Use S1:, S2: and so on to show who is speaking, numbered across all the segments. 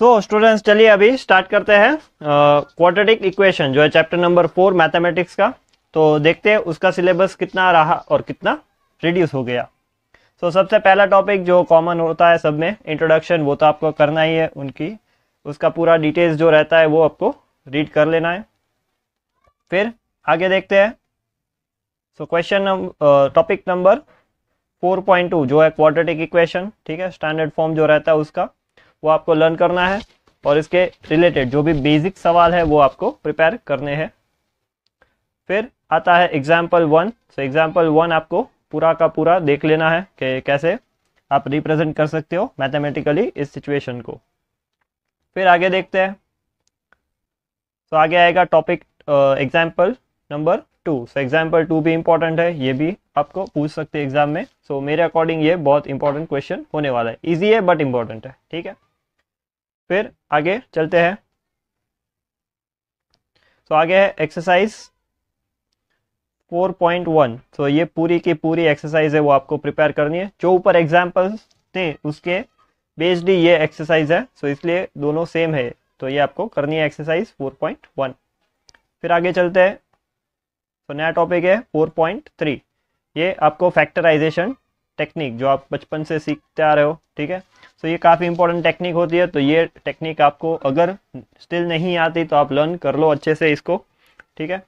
S1: so students चलिए अभी start करते हैं क्वाड्रेटिक इक्वेशन जो है चैप्टर नंबर फोर मैथमेटिक्स का तो देखते हैं उसका सिलेबस कितना रहा और कितना रिड्यूस हो गया सो so, सबसे पहला टॉपिक जो कॉमन होता है सब में इंट्रोडक्शन वो तो आपको करना ही है उनकी उसका पूरा डिटेल्स जो रहता है वो आपको रीड कर लेना है फिर आगे देखते हैं सो क्वेश्चन टॉपिक नंबर 4.2 जो है क्वाड्रेटिक इक्वेशन ठीक है स्टैंडर्ड फॉर्म जो रहता है उसका वो आपको लर्न करना है और इसके रिलेटेड जो भी बेसिक सवाल है वो आपको प्रिपेयर करने हैं फिर आता है example one so example one आपको पूरा का पूरा देख लेना है कि कैसे आप रिप्रेजेंट कर सकते हो मैथमेटिकली इस सिचुएशन को फिर आगे देखते हैं तो so, आगे आएगा topic example number two so example two भी इंपॉर्टेंट है ये भी आपको पूछ सकते हैं एग्जाम में सो so, मेरे अकॉर्डिंग ये बहुत इंपॉर्टेंट क्वेश्चन होने वाला है ईजी है बट इम्पॉर्टेंट है ठीक है फिर आगे चलते हैं तो आगे है एक्सरसाइज 4.1 तो ये पूरी की पूरी एक्सरसाइज है वो आपको प्रिपेयर करनी है जो ऊपर एग्जाम्पल थे उसके बेस्ड ही ये एक्सरसाइज है सो इसलिए दोनों सेम है तो ये आपको करनी है एक्सरसाइज 4.1 फिर आगे चलते हैं तो नया टॉपिक है 4.3 ये आपको फैक्टराइजेशन टेक्निक जो आप बचपन से सीखते आ रहे हो ठीक है सो ये काफ़ी इंपॉर्टेंट टेक्निक होती है तो ये टेक्निक आपको अगर स्टिल नहीं आती तो आप लर्न कर लो अच्छे से इसको ठीक है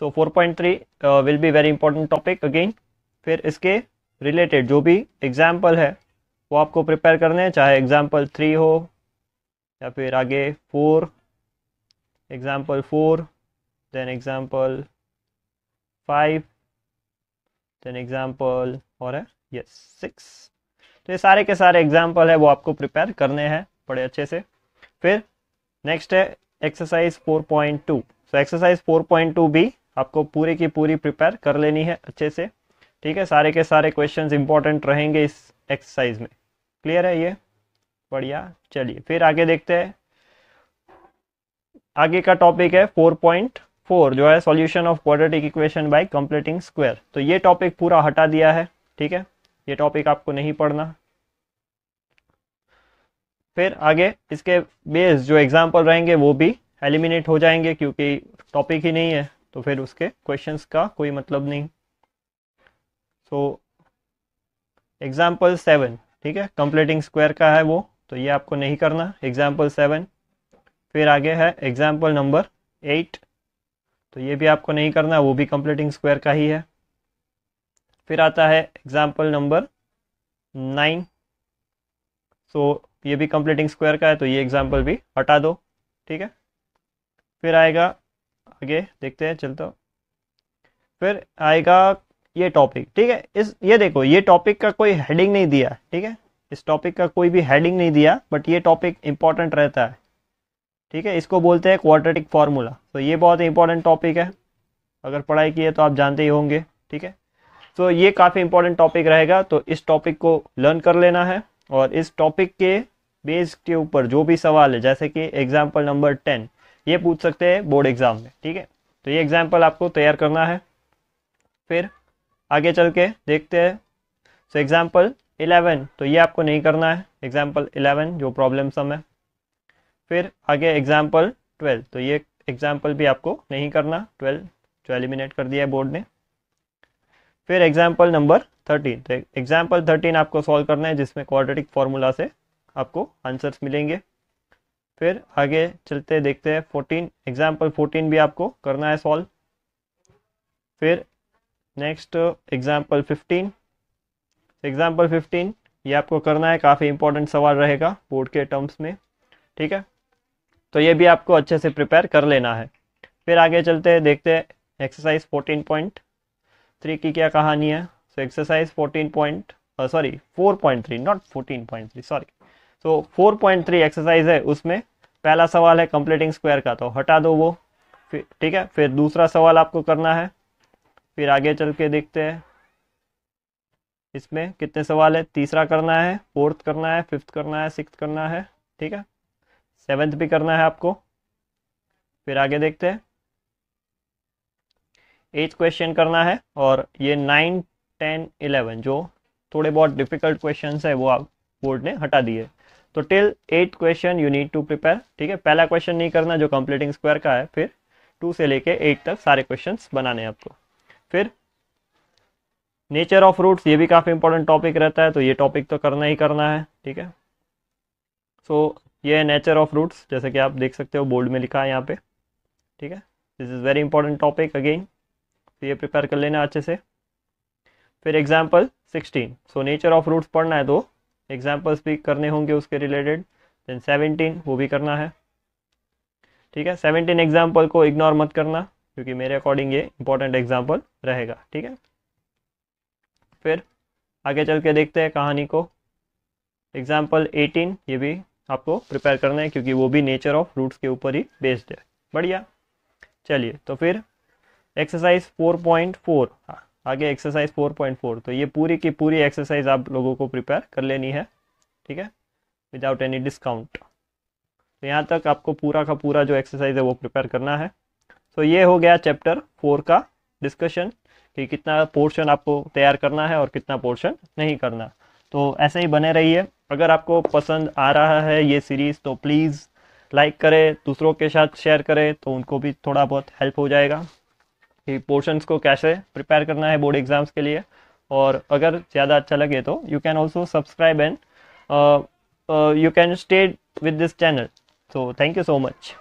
S1: so four point three will be very important topic again फिर इसके रिलेटेड जो भी एग्जाम्पल है वो आपको प्रिपेयर करने हैं चाहे एग्जाम्पल थ्री हो या फिर आगे four example four then example five then example और है यस सिक्स तो ये सारे के सारे एग्जाम्पल है वो आपको प्रिपेयर करने हैं बड़े अच्छे से फिर नेक्स्ट है exercise 4.2 so so, exercise two भी आपको पूरी की पूरी प्रिपेयर कर लेनी है अच्छे से ठीक है सारे के सारे क्वेश्चंस इंपॉर्टेंट रहेंगे इस एक्सरसाइज में क्लियर है ये बढ़िया चलिए फिर आगे देखते हैं आगे का टॉपिक है 4.4 जो है solution of quadratic equation by completing square तो ये टॉपिक पूरा हटा दिया है ठीक है ये टॉपिक आपको नहीं पढ़ना फिर आगे इसके बेस जो एग्जाम्पल रहेंगे वो भी एलिमिनेट हो जाएंगे क्योंकि टॉपिक ही नहीं है तो फिर उसके क्वेश्चंस का कोई मतलब नहीं सो एग्जाम्पल सेवन ठीक है कंप्लीटिंग स्क्वायर का है वो तो ये आपको नहीं करना एग्जाम्पल सेवन फिर आगे है एग्जाम्पल नंबर एट तो ये भी आपको नहीं करना वो भी कंप्लीटिंग स्क्वायर का ही है फिर आता है एग्जाम्पल नंबर नाइन सो ये भी कंप्लीटिंग स्क्वायर का है तो ये एग्जाम्पल भी हटा दो ठीक है फिर आएगा आगे देखते हैं चलता फिर आएगा ये टॉपिक ठीक है इस ये देखो ये टॉपिक का कोई हेडिंग नहीं दिया ठीक है इस टॉपिक का कोई भी हेडिंग नहीं दिया बट ये टॉपिक इंपॉर्टेंट रहता है ठीक है इसको बोलते हैं क्वाड्रेटिक फार्मूला तो ये बहुत इंपॉर्टेंट टॉपिक है अगर पढ़ाई की है तो आप जानते ही होंगे ठीक है सो तो so, ये काफ़ी इंपॉर्टेंट टॉपिक रहेगा तो इस टॉपिक को लर्न कर लेना है और इस टॉपिक के बेस के ऊपर जो भी सवाल है जैसे कि एग्जाम्पल नंबर टेन ये पूछ सकते हैं बोर्ड एग्जाम में ठीक है तो ये एग्जाम्पल आपको तैयार करना है फिर आगे चल के देखते हैं सो एग्जाम्पल इलेवन तो ये आपको नहीं करना है एग्जाम्पल इलेवन जो प्रॉब्लम सम है फिर आगे एग्जाम्पल ट्वेल्व तो ये एग्जाम्पल भी आपको नहीं करना ट्वेल्व जो एलिमिनेट कर दिया है बोर्ड ने फिर एग्जाम्पल नंबर थर्टीन तो एग्जाम्पल थर्टीन आपको सॉल्व करना है जिसमें क्वाड्रेटिक फार्मूला से आपको आंसर्स मिलेंगे फिर आगे चलते देखते हैं फोर्टीन एग्जाम्पल फोर्टीन भी आपको करना है सॉल्व फिर next example fifteen example fifteen ये आपको करना है काफ़ी इंपॉर्टेंट सवाल रहेगा बोर्ड के टर्म्स में ठीक है तो ये भी आपको अच्छे से प्रिपेयर कर लेना है फिर आगे चलते हैं देखते हैं एक्सरसाइज फोर्टीन पॉइंट थ्री की क्या कहानी है so exercise fourteen point sorry four point three not fourteen point three sorry so four point three exercise है उसमें पहला सवाल है कंप्लीटिंग स्क्वायर का तो हटा दो वो फिर ठीक है फिर दूसरा सवाल आपको करना है फिर आगे चल के देखते हैं इसमें कितने सवाल है तीसरा करना है फोर्थ करना है फिफ्थ करना है सिक्स करना है ठीक है सेवेंथ भी करना है आपको फिर आगे देखते हैं एट क्वेश्चन करना है और ये नाइन टेन इलेवन जो थोड़े बहुत डिफिकल्ट क्वेश्चन है वो आप बोर्ड ने हटा दिए तो till eight question you need to prepare ठीक है पहला क्वेश्चन नहीं करना जो कंप्लीटिंग स्क्वायर का है फिर टू से लेके एट तक सारे क्वेश्चन बनाने हैं आपको फिर नेचर ऑफ रूट्स ये भी काफ़ी इंपॉर्टेंट टॉपिक रहता है तो ये टॉपिक तो करना ही करना है ठीक है सो so, ये है नेचर ऑफ रूट्स जैसे कि आप देख सकते हो बोर्ड में लिखा है यहाँ पे ठीक है this is very important topic again तो ये प्रिपेयर कर लेना अच्छे से फिर example sixteen so nature of roots पढ़ना है दो एग्जाम्पल्स भी करने होंगे उसके रिलेटेड देन सेवनटीन वो भी करना है ठीक है सेवनटीन एग्जाम्पल को इग्नोर मत करना क्योंकि मेरे अकॉर्डिंग ये इंपॉर्टेंट एग्जाम्पल रहेगा ठीक है फिर आगे चल के देखते हैं कहानी को एग्जाम्पल एटीन ये भी आपको प्रिपेयर करना है क्योंकि वो भी नेचर ऑफ रूट्स के ऊपर ही बेस्ड है बढ़िया चलिए तो फिर एक्सरसाइज 4.4 आगे एक्सरसाइज 4.4 तो ये पूरी की पूरी एक्सरसाइज आप लोगों को प्रिपेयर कर लेनी है ठीक है विदाउट एनी डिस्काउंट तो यहाँ तक आपको पूरा का पूरा जो एक्सरसाइज है वो प्रिपेयर करना है तो ये हो गया चैप्टर फोर का डिस्कशन कि कितना पोर्शन आपको तैयार करना है और कितना पोर्शन नहीं करना तो ऐसे ही बने रहिए अगर आपको पसंद आ रहा है ये सीरीज़ तो प्लीज़ लाइक करें दूसरों के साथ शेयर करें तो उनको भी थोड़ा बहुत हेल्प हो जाएगा कि पोर्शंस को कैसे प्रिपेयर करना है बोर्ड एग्जाम्स के लिए और अगर ज़्यादा अच्छा लगे तो you can also subscribe and you can stay with this channel so thank you so much